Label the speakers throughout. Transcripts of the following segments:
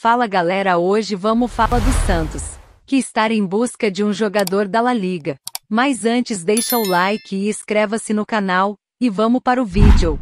Speaker 1: Fala galera, hoje vamos falar do Santos, que está em busca de um jogador da La Liga. Mas antes deixa o like e inscreva-se no canal, e vamos para o vídeo.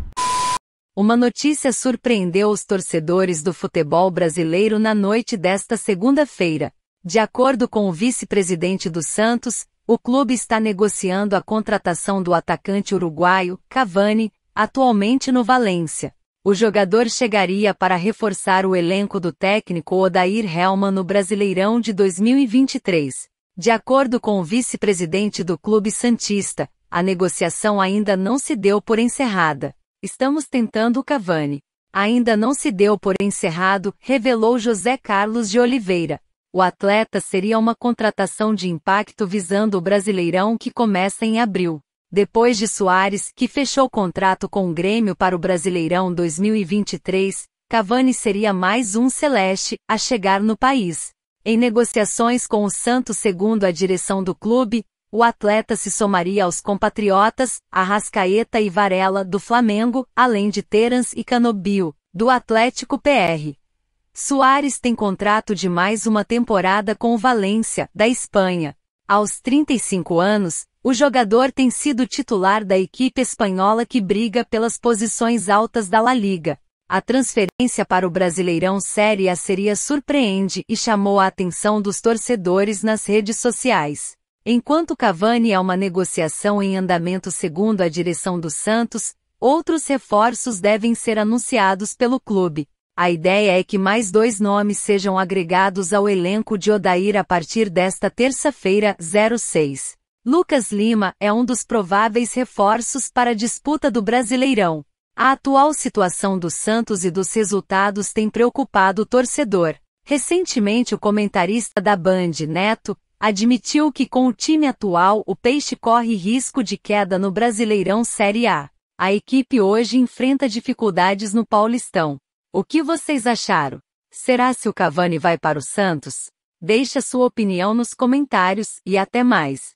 Speaker 1: Uma notícia surpreendeu os torcedores do futebol brasileiro na noite desta segunda-feira. De acordo com o vice-presidente do Santos, o clube está negociando a contratação do atacante uruguaio, Cavani, atualmente no Valência o jogador chegaria para reforçar o elenco do técnico Odair Helman no Brasileirão de 2023. De acordo com o vice-presidente do Clube Santista, a negociação ainda não se deu por encerrada. Estamos tentando o Cavani. Ainda não se deu por encerrado, revelou José Carlos de Oliveira. O atleta seria uma contratação de impacto visando o Brasileirão que começa em abril. Depois de Soares, que fechou contrato com o Grêmio para o Brasileirão 2023, Cavani seria mais um celeste a chegar no país. Em negociações com o Santos, segundo a direção do clube, o atleta se somaria aos compatriotas, Arrascaeta e Varela do Flamengo, além de Terans e Canobio, do Atlético PR. Soares tem contrato de mais uma temporada com o Valência, da Espanha, aos 35 anos, o jogador tem sido titular da equipe espanhola que briga pelas posições altas da La Liga. A transferência para o Brasileirão Série A seria surpreende e chamou a atenção dos torcedores nas redes sociais. Enquanto Cavani é uma negociação em andamento segundo a direção do Santos, outros reforços devem ser anunciados pelo clube. A ideia é que mais dois nomes sejam agregados ao elenco de Odair a partir desta terça-feira, 06. Lucas Lima é um dos prováveis reforços para a disputa do Brasileirão. A atual situação do Santos e dos resultados tem preocupado o torcedor. Recentemente, o comentarista da Band, Neto, admitiu que com o time atual o Peixe corre risco de queda no Brasileirão Série A. A equipe hoje enfrenta dificuldades no Paulistão. O que vocês acharam? Será se o Cavani vai para o Santos? Deixe a sua opinião nos comentários e até mais.